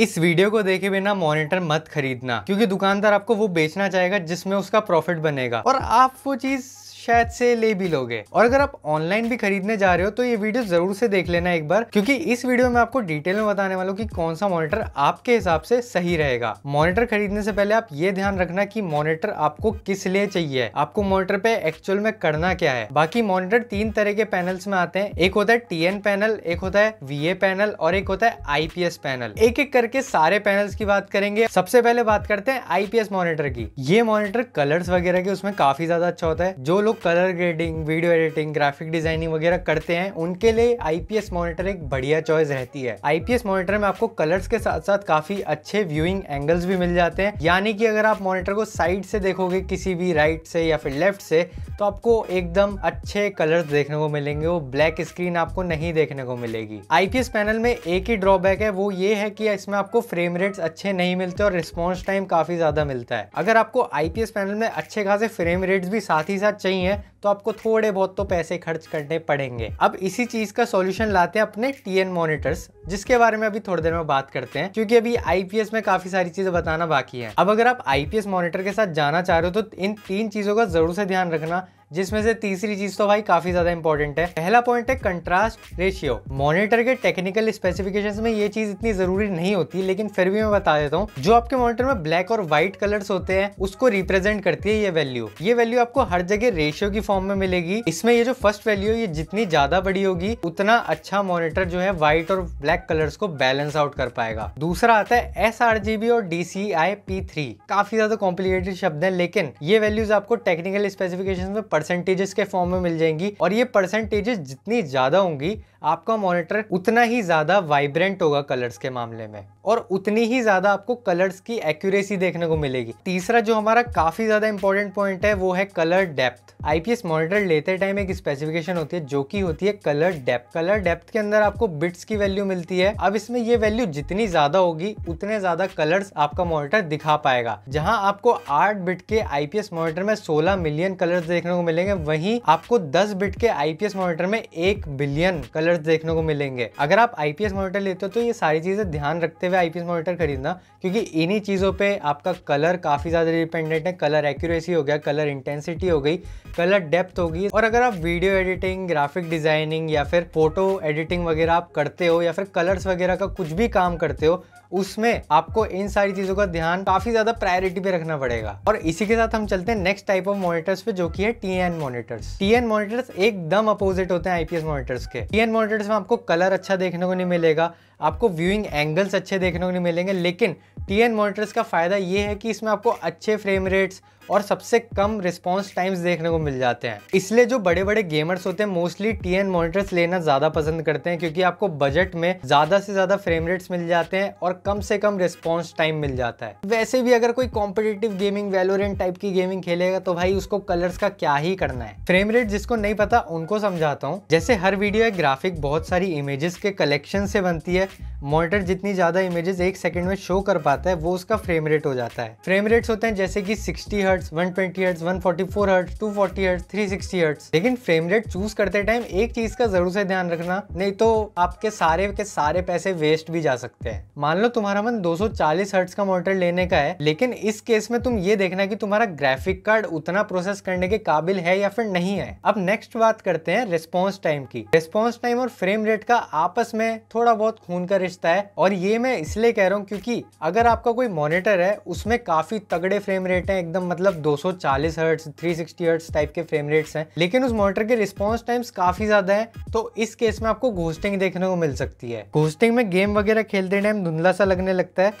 इस वीडियो को देखे बिना मॉनिटर मत खरीदना क्योंकि दुकानदार आपको वो बेचना चाहेगा जिसमें उसका प्रॉफिट बनेगा और आप वो चीज़ शायद से ले भी लोगे और अगर आप ऑनलाइन भी खरीदने जा रहे हो तो ये वीडियो जरूर से देख लेना एक बार क्योंकि इस वीडियो में आपको डिटेल में बताने वालों की कि कौन सा मॉनिटर आपके हिसाब से सही रहेगा मॉनिटर खरीदने से पहले आप ये ध्यान रखना की मॉनिटर आपको किस लिए चाहिए आपको मॉनिटर पे एक्चुअल में करना क्या है बाकी मॉनिटर तीन तरह के पैनल्स में आते हैं एक होता है टी पैनल एक होता है वी पैनल और एक होता है आईपीएस पैनल एक एक करके सारे पैनल्स की बात करेंगे सबसे पहले बात करते हैं आईपीएस मॉनिटर की ये मॉनिटर कलर्स वगैरह के उसमें काफी ज्यादा अच्छा होता है जो लोग लोग colour grading video editing graphic designing वगैरह करते हैं उनके लिए आईपीएस मॉनिटर एक बढ़िया चॉइस रहती है आईपीएस मॉनिटर में आपको कलर्स के साथ साथ काफी अच्छे व्यूइंग एंगल्स भी मिल जाते हैं यानी कि अगर आप मॉनिटर को साइड से देखोगे किसी भी राइट से या फिर लेफ्ट से तो आपको एकदम अच्छे कलर्स देखने को मिलेंगे वो ब्लैक स्क्रीन आपको नहीं देखने को मिलेगी आईपीएस पैनल में एक ही ड्रॉबैक है वो ये है कि इसमें आपको फ्रेम रेट्स अच्छे नहीं मिलते और रिस्पॉन्स टाइम काफी ज्यादा मिलता है अगर आपको आईपीएस पैनल में अच्छे खासे फ्रेम रेट्स भी साथ ही साथ चाहिए करनी है तो आपको थोड़े बहुत तो पैसे खर्च करने पड़ेंगे अब इसी चीज़ का सॉल्यूशन लाते हैं अपने टी एन मोनिटर्स जिसके बारे में अभी थोड़ी देर में बात करते हैं क्योंकि अभी आईपीएस में काफ़ी सारी चीज़ें बताना बाकी है अब अगर आप आईपीएस मॉनिटर के साथ जाना चाह रहे हो तो इन तीन चीज़ों का ज़रूर से ध्यान रखना जिसमें से तीसरी चीज तो भाई काफी ज्यादा इंपॉर्टेंट है पहला पॉइंट है कंट्रास्ट रेशियो मॉनिटर के टेक्निकल स्पेसिफिकेशंस में ये चीज इतनी जरूरी नहीं होती लेकिन फिर भी मैं बता देता हूँ जो आपके मॉनिटर में ब्लैक और व्हाइट कलर्स होते हैं उसको रिप्रेजेंट करती है ये वैल्यू ये वैल्यू आपको हर जगह रेशियो की फॉर्म में मिलेगी इसमें ये जो फर्स्ट वैल्यू ये जितनी ज्यादा बड़ी होगी उतना अच्छा मॉनिटर जो है व्हाइट और ब्लैक कलर्स को बैलेंस आउट कर पाएगा दूसरा आता है एस आर जी बी और D C I P three काफी ज्यादा कॉम्प्लिकेटेड शब्द है लेकिन ये वैल्यूज आपको टेक्निकल स्पेसिफिकेशन में पढ़ परसेंटेजेस के फॉर्म में मिल जाएंगी और ये परसेंटेजेस जितनी ज़्यादा होंगी आपका मॉनिटर उतना ही ज़्यादा वाइब्रेंट होगा कलर्स के मामले में और उतनी ही ज़्यादा आपको कलर्स की एक्यूरेसी देखने को मिलेगी तीसरा जो हमारा काफ़ी ज़्यादा इंपॉर्टेंट पॉइंट है वो है कलर डेप्थ आईपीएस मॉनिटर लेते टाइम एक स्पेसिफिकेशन होती है जो कि होती है कलर डेप्थ कलर डेप्थ के अंदर आपको बिट्स की वैल्यू मिलती है अब इसमें ये वैल्यू जितनी ज़्यादा होगी उतने ज़्यादा कलर्स आपका मॉनिटर दिखा पाएगा जहां आपको आठ बिट के आईपीएस मॉनिटर में सोलह मिलियन कलर्स देखने को मिलेंगे वहीं आपको दस बिट के आईपीएस मॉनिटर में एक बिलियन कलर कलर्स देखने को मिलेंगे अगर आप आईपीएस मॉनिटर लेते हो तो ये सारी चीज़ें ध्यान रखते हुए आईपीएस मॉनिटर खरीदना क्योंकि इन्हीं चीज़ों पे आपका कलर काफ़ी ज़्यादा डिपेंडेंट है कलर एक्यूरेसी हो गया कलर इंटेंसिटी हो गई कलर डेप्थ होगी और अगर आप वीडियो एडिटिंग ग्राफिक डिज़ाइनिंग या फिर फोटो एडिटिंग वगैरह आप करते हो या फिर कलर्स वगैरह का कुछ भी काम करते हो उसमें आपको इन सारी चीज़ों का ध्यान काफ़ी ज़्यादा प्रायोरिटी पे रखना पड़ेगा और इसी के साथ हम चलते हैं नेक्स्ट टाइप ऑफ मॉनिटर्स पे जो कि है टीएन मॉनिटर्स टीएन मॉनिटर्स एकदम अपोजिट होते हैं आईपीएस मॉनिटर्स के टीएन कॉन्ट्रास्ट में आपको कलर अच्छा देखने को नहीं मिलेगा आपको व्यूइंग एंगल्स अच्छे देखने को नहीं मिलेंगे लेकिन टी एन मोनिटर्स का फ़ायदा ये है कि इसमें आपको अच्छे फ्रेम रेट्स और सबसे कम रिस्पॉन्स टाइम्स देखने को मिल जाते हैं इसलिए जो बड़े बड़े गेमर्स होते हैं मोस्टली टी एन मोनिटर्स लेना ज़्यादा पसंद करते हैं क्योंकि आपको बजट में ज़्यादा से ज़्यादा फ्रेम रेट्स मिल जाते हैं और कम से कम रिस्पॉन्स टाइम मिल जाता है वैसे भी अगर कोई कॉम्पिटेटिव गेमिंग वेलोरेंट टाइप की गेमिंग खेलेगा तो भाई उसको कलर्स का क्या ही करना है फ्रेम रेट जिसको नहीं पता उनको समझाता हूँ जैसे हर वीडियो एक ग्राफिक बहुत सारी इमेजेस के कलेक्शन से बनती है मॉनिटर जितनी ज़्यादा इमेजेस एक सेकंड में शो कर पाता है वो उसका फ्रेम रेट हो जाता है फ्रेम रेट्स होते हैं जैसे कि 60 hertz 120 twenty hertz 144 hertz 240 hertz 360 hertz लेकिन फ्रेम रेट चूज करते टाइम एक चीज का जरूर से ध्यान रखना नहीं तो आपके सारे के सारे पैसे वेस्ट भी जा सकते हैं मान लो तुम्हारा मन दो सौ का मॉनिटर लेने का है लेकिन इस केस में तुम ये देखना की तुम्हारा ग्राफिक कार्ड उतना प्रोसेस करने के काबिल है या फिर नहीं है अब नेक्स्ट बात करते हैं रेस्पॉन्स टाइम की रेस्पॉन्स टाइम और फ्रेम रेट का आपस में थोड़ा बहुत फ़ोन का रिश्ता है और ये मैं इसलिए कह रहा हूँ क्योंकि अगर आपका कोई मॉनिटर है उसमें काफ़ी तगड़े फ्रेम रेट हैं एकदम मतलब 240 हर्ट्स 360 हर्ट्स टाइप के फ्रेम रेट्स हैं लेकिन उस मॉनिटर के रिस्पॉन्स टाइम्स काफ़ी ज़्यादा है तो इस केस में आपको घोस्टिंग देखने को मिल सकती है घोस्टिंग में गेम वगैरह खेलते टाइम धुंधला सा लगने लगता है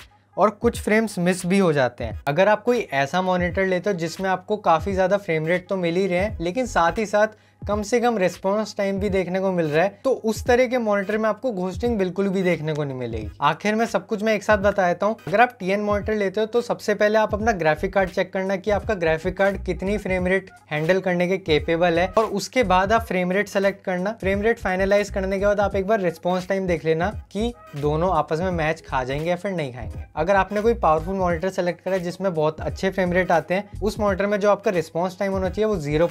और कुछ फ्रेम्स मिस भी हो जाते हैं अगर आप कोई ऐसा मॉनिटर लेते हो जिसमें आपको काफ़ी ज़्यादा फ्रेम रेट तो मिल ही रहे हैं लेकिन साथ ही साथ कम से कम रिस्पॉन्स टाइम भी देखने को मिल रहा है तो उस तरह के मॉनिटर में आपको घोस्टिंग बिल्कुल भी देखने को नहीं मिलेगी आखिर में सब कुछ मैं एक साथ बता देता हूँ अगर आप टीएन मॉनिटर लेते हो तो सबसे पहले आप अपना ग्राफिक कार्ड चेक करना की आपका ग्राफिक कार्ड कितनी फ्रेम रेट हैंडल करने के केपेबल है और उसके बाद आप फ्रेम रेट सेलेक्ट करना फ्रेम रेट फाइनलाइज करने के बाद आप एक बार रिस्पॉन्स टाइम देख लेना की दोनों आपस में मैच खा जाएंगे या फिर नहीं खाएंगे अगर आपने कोई पावरफुल मॉनिटर सेलेक्ट करा जिसमें बहुत अच्छे फ्रेम रेट आते हैं उस मॉनिटर में जो आपका रिस्पॉन्स टाइम होना चाहिए वो जीरो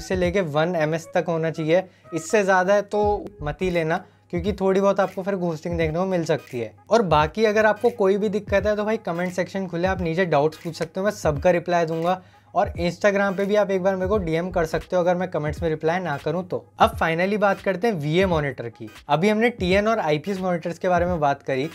से लेके वन एम एम तक होना चाहिए इससे ज़्यादा है तो मत ही लेना क्योंकि थोड़ी बहुत आपको फिर घोस्टिंग देखने को मिल सकती है और बाकी अगर आपको कोई भी दिक्कत है तो भाई कमेंट सेक्शन खुले आप नीचे डाउट्स पूछ सकते हो मैं सबका रिप्लाई दूंगा और इंस्टाग्राम पे भी आप एक बार मेरे को डीएम कर सकते हो अगर मैं कमेंट्स में रिप्लाई ना करूं तो अब फाइनली बात करते हैं वीए मॉनिटर की अभी हमने टीएन और आईपीएस मॉनिटर्स के बारे में बात करी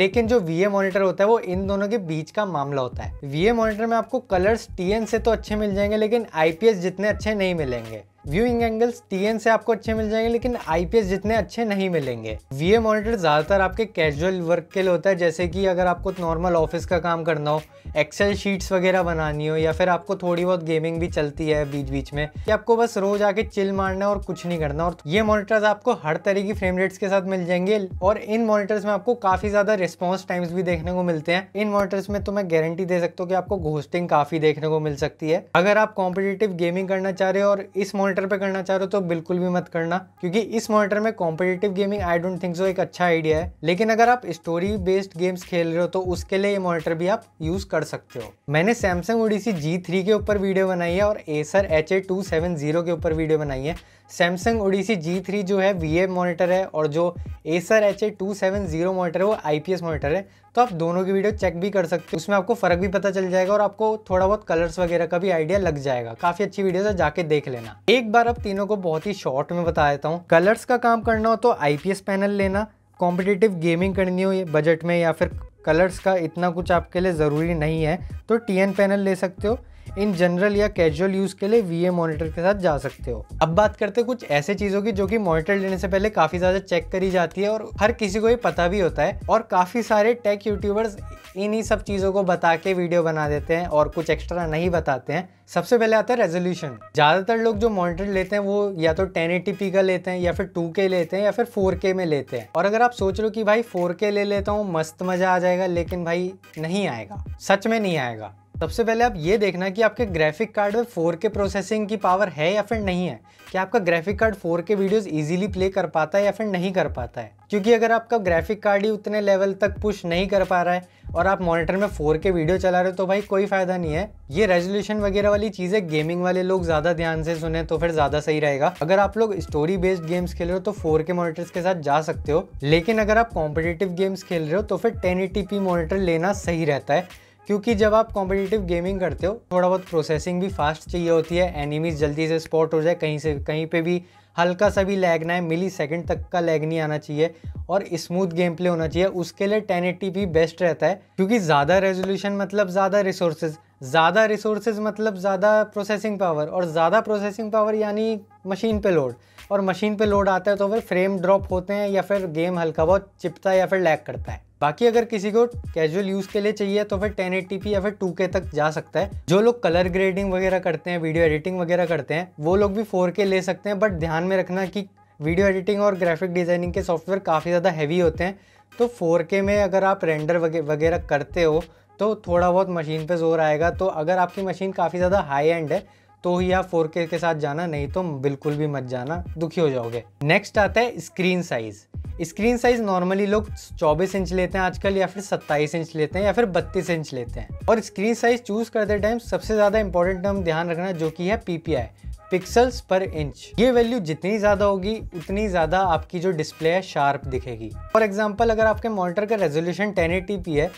लेकिन जो वी मॉनिटर होता है वो इन दोनों के बीच का मामला होता है वी मॉनिटर में आपको कलर्स टी से तो अच्छे मिल जाएंगे लेकिन आई जितने अच्छे नहीं मिलेंगे व्यूइंग एंगल्स टी से आपको अच्छे मिल जाएंगे लेकिन आईपीएस जितने अच्छे नहीं मिलेंगे वीए मॉनिटर ज़्यादातर आपके कैजुअल वर्क के लिए होता है जैसे कि अगर आपको नॉर्मल ऑफिस का काम करना हो एक्सेल शीट्स वगैरह बनानी हो या फिर आपको थोड़ी बहुत गेमिंग भी चलती है बीच बीच में कि आपको बस रोज आके चिल मारना और कुछ नहीं करना और ये मॉनिटर्स आपको हर तरह की फ्रेम रेट्स के साथ मिल जाएंगे और इन मॉनिटर्स में आपको काफ़ी ज़्यादा रिस्पॉन्स टाइम्स भी देखने को मिलते हैं इन मॉनिटर्स में तो मैं गारंटी दे सकता हूँ कि आपको घोस्टिंग काफ़ी देखने को मिल सकती है अगर आप कॉम्पिटेटिव गेमिंग करना चाह रहे हो और इस मॉनिटर मॉनिटर पे करना चाह रहे हो तो बिल्कुल भी मत करना क्योंकि इस मॉनिटर में competitive gaming I don't think so एक अच्छा आइडिया है लेकिन अगर आप स्टोरी बेस्ड गेम्स खेल रहे हो तो उसके लिए ये मॉनिटर भी आप यूज कर सकते हो मैंने सैमसंग ओडीसी जी थ्री के ऊपर वीडियो बनाई है और Acer H A two seven zero के ऊपर वीडियो बनाई है सैमसंग ओडीसी जी थ्री जो है वी ए मोनीटर है और जो Acer H A two seven zero monitor है वो आई पी एस मोनीटर है तो आप दोनों की वीडियो चेक भी कर सकते हो उसमें आपको फ़र्क भी पता चल जाएगा और आपको थोड़ा बहुत कलर्स वगैरह का भी आइडिया लग जाएगा काफ़ी अच्छी वीडियो है जाके देख लेना एक बार आप तीनों को बहुत ही शॉर्ट में बता देता हूँ कलर्स का काम करना हो तो आई पी एस पैनल लेना कॉम्पिटेटिव गेमिंग करनी हो बजट में या फिर कलर्स का इतना कुछ आपके लिए ज़रूरी नहीं है तो टी एन पैनल ले सकते हो इन जनरल या कैजुअल यूज़ के लिए वी मॉनिटर के साथ जा सकते हो अब बात करते कुछ ऐसे चीज़ों की जो कि मॉनिटर लेने से पहले काफ़ी ज़्यादा चेक करी जाती है और हर किसी को ये पता भी होता है और काफ़ी सारे टेक यूट्यूबर्स इन्हीं सब चीज़ों को बता के वीडियो बना देते हैं और कुछ एक्स्ट्रा नहीं बताते हैं सबसे पहले आता है रेजोल्यूशन ज़्यादातर लोग जो मॉनिटर लेते हैं वो या तो 1080p का लेते हैं या फिर 2K लेते हैं या फिर 4K में लेते हैं और अगर आप सोच लो कि भाई 4K ले लेता हूँ मस्त मज़ा आ जाएगा लेकिन भाई नहीं आएगा सच में नहीं आएगा सबसे पहले आप ये देखना कि आपके ग्राफिक कार्ड में 4K प्रोसेसिंग की पावर है या फिर नहीं है कि आपका graphic card 4K videos easily play कर पाता है या फिर नहीं कर पाता है क्योंकि अगर आपका ग्राफिक कार्ड ही उतने लेवल तक पुश नहीं कर पा रहा है और आप मॉनिटर में 4K वीडियो चला रहे हो तो भाई कोई फ़ायदा नहीं है ये रेजोल्यूशन वगैरह वाली चीज़ें गेमिंग वाले लोग ज़्यादा ध्यान से सुने तो फिर ज़्यादा सही रहेगा अगर आप लोग स्टोरी बेस्ड गेम्स खेल रहे हो तो 4K मॉनिटर्स के साथ जा सकते हो लेकिन अगर आप कॉम्पिटेटिव गेम्स खेल रहे हो तो फिर टेन मॉनिटर लेना सही रहता है क्योंकि जब आप कॉम्पिटिटिव गेमिंग करते हो थोड़ा बहुत प्रोसेसिंग भी फास्ट चाहिए होती है एनिमीज जल्दी से स्पॉट हो जाए कहीं से कहीं पे भी हल्का सा भी लैग ना है मिली सेकेंड तक का लैग नहीं आना चाहिए और स्मूथ गेम प्ले होना चाहिए उसके लिए टेन भी बेस्ट रहता है क्योंकि ज़्यादा रेजोल्यूशन मतलब ज़्यादा रिसोर्सेज ज़्यादा रिसोर्सेज मतलब ज़्यादा प्रोसेसिंग पावर और ज़्यादा प्रोसेसिंग पावर यानी मशीन पे लोड और मशीन पे लोड आता है तो फिर फ्रेम ड्रॉप होते हैं या फिर गेम हल्का बहुत चिपता है या फिर लैग करता है बाकी अगर किसी को कैजुअल यूज़ के लिए चाहिए तो फिर 1080p या फिर 2K तक जा सकता है जो लोग कलर ग्रेडिंग वगैरह करते हैं वीडियो एडिटिंग वगैरह करते हैं वो लोग भी 4K ले सकते हैं बट ध्यान में रखना कि वीडियो एडिटिंग और ग्राफिक डिज़ाइनिंग के सॉफ्टवेयर काफ़ी ज़्यादा हैवी होते हैं तो फोर में अगर आप रेंडर वगैरह करते हो तो थोड़ा बहुत मशीन पे जोर आएगा तो अगर आपकी मशीन काफ़ी ज़्यादा हाई एंड है तो ही आप 4K के साथ जाना नहीं तो बिल्कुल भी मत जाना दुखी हो जाओगे नेक्स्ट आता है screen size screen size normally लोग 24 इंच लेते हैं आजकल या फिर 27 इंच लेते हैं या फिर 32 इंच लेते हैं और स्क्रीन साइज चूज करते टाइम सबसे ज्यादा इंपॉर्टेंट हम ध्यान रखना जो कि है पीपीआई पिक्सल्स पर इंच ये वैल्यू जितनी ज़्यादा होगी उतनी ज़्यादा आपकी जो डिस्प्ले है शार्प दिखेगी फॉर एग्जाम्पल अगर आपके मॉनिटर का रेजोल्यूशन टेन है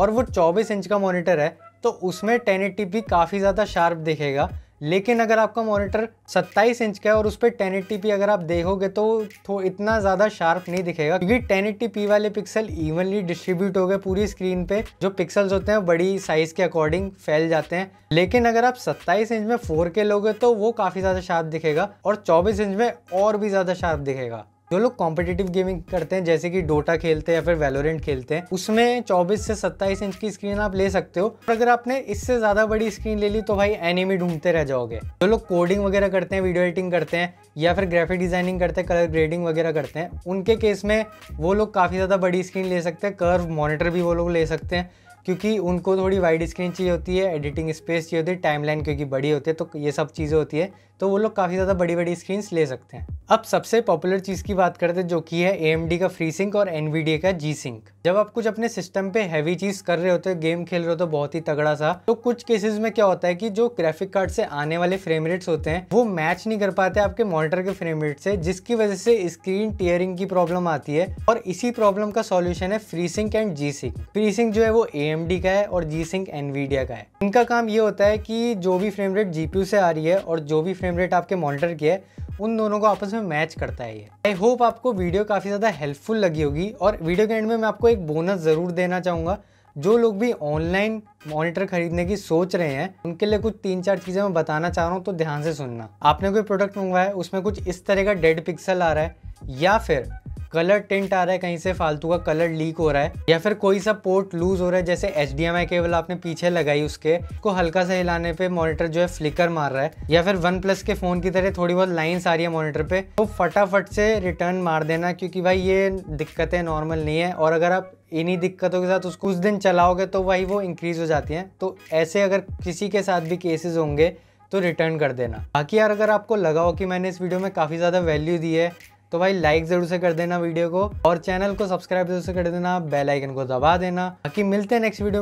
और वो 24 इंच का मॉनिटर है तो उसमें टेन काफ़ी ज़्यादा शार्प दिखेगा लेकिन अगर आपका मॉनिटर 27 इंच का है और उस पर टेन अगर आप देखोगे तो थो इतना ज़्यादा शार्प नहीं दिखेगा क्योंकि टेन वाले पिक्सल इवनली डिस्ट्रीब्यूट हो गए पूरी स्क्रीन पे जो पिक्सल्स होते हैं बड़ी साइज़ के अकॉर्डिंग फैल जाते हैं लेकिन अगर आप 27 इंच में 4K लोगे तो वो काफ़ी ज़्यादा शार्प दिखेगा और 24 इंच में और भी ज़्यादा शार्प दिखेगा जो लोग कॉम्पिटेटिव गेमिंग करते हैं जैसे कि डोटा खेलते हैं या फिर वेलोरेंट खेलते हैं उसमें 24 से 27 इंच की स्क्रीन आप ले सकते हो और अगर आपने इससे ज़्यादा बड़ी स्क्रीन ले ली तो भाई एनिमी ढूंढते रह जाओगे जो लोग कोडिंग वगैरह करते हैं वीडियो एडिटिंग करते हैं या फिर ग्राफिक डिज़ाइनिंग करते हैं कलर ग्रेडिंग वगैरह करते हैं उनके केस में वो लोग काफ़ी ज़्यादा बड़ी स्क्रीन ले सकते हैं कर्व मॉनिटर भी वो लोग ले सकते हैं क्योंकि उनको थोड़ी वाइड स्क्रीन चाहिए होती है एडिटिंग स्पेस चाहिए होती है टाइमलाइन क्योंकि बड़ी होती है तो ये सब चीज़ें होती है तो वो लोग काफ़ी ज़्यादा बड़ी बड़ी स्क्रीन्स ले सकते हैं अब सबसे पॉपुलर चीज़ की बात करते हैं जो कि है ए का फ्री सिंक और एन का जी सिंक जब आप कुछ अपने सिस्टम पे हैवी चीज़ कर रहे होते हो गेम खेल रहे हो तो बहुत ही तगड़ा सा तो कुछ केसेस में क्या होता है कि जो ग्राफिक कार्ड से आने वाले फ्रेम रेट्स होते हैं वो मैच नहीं कर पाते आपके मॉनिटर के फ्रेम रेट से जिसकी वजह से स्क्रीन टीयरिंग की प्रॉब्लम आती है और इसी प्रॉब्लम का सोल्यूशन है free sync and G sync free sync जो है वो ए का है और जी सिंक एनवीडिया का है इनका काम ये होता है कि जो भी फ्रेम रेट जीपीयू से आ रही है और जो भी फ्रेम फ्रेम रेट आपके मॉनिटर की है उन दोनों को आपस में मैच करता है ये आई होप आपको वीडियो काफ़ी ज़्यादा हेल्पफुल लगी होगी और वीडियो के एंड में मैं आपको एक बोनस ज़रूर देना चाहूँगा जो लोग भी ऑनलाइन मॉनिटर खरीदने की सोच रहे हैं उनके लिए कुछ तीन चार चीज़ें मैं बताना चाह रहा हूँ तो ध्यान से सुनना आपने कोई प्रोडक्ट मंगवाया उसमें कुछ इस तरह का डेड पिक्सल आ रहा है या फिर कलर टिंट आ रहा है कहीं से फालतू का कलर लीक हो रहा है या फिर कोई सा पोर्ट लूज हो रहा है जैसे एच केबल आपने पीछे लगाई उसके उसको हल्का सा हिलाने पे मॉनिटर जो है फ्लिकर मार रहा है या फिर वन प्लस के फ़ोन की तरह थोड़ी बहुत लाइन्स आ रही है मॉनिटर पे तो फटाफट से रिटर्न मार देना क्योंकि भाई ये दिक्कतें नॉर्मल नहीं है और अगर आप इन्हीं दिक्कतों के साथ उसको कुछ दिन चलाओगे तो वही वो इंक्रीज हो जाती हैं तो ऐसे अगर किसी के साथ भी केसेस होंगे तो रिटर्न कर देना बाकी यार अगर आपको लगा हो कि मैंने इस वीडियो में काफ़ी ज़्यादा वैल्यू दी है तो भाई लाइक ज़रूर से कर देना वीडियो को और चैनल को सब्सक्राइब जरूर से कर देना बेल आइकन को दबा देना बाकी मिलते हैं नेक्स्ट वीडियो में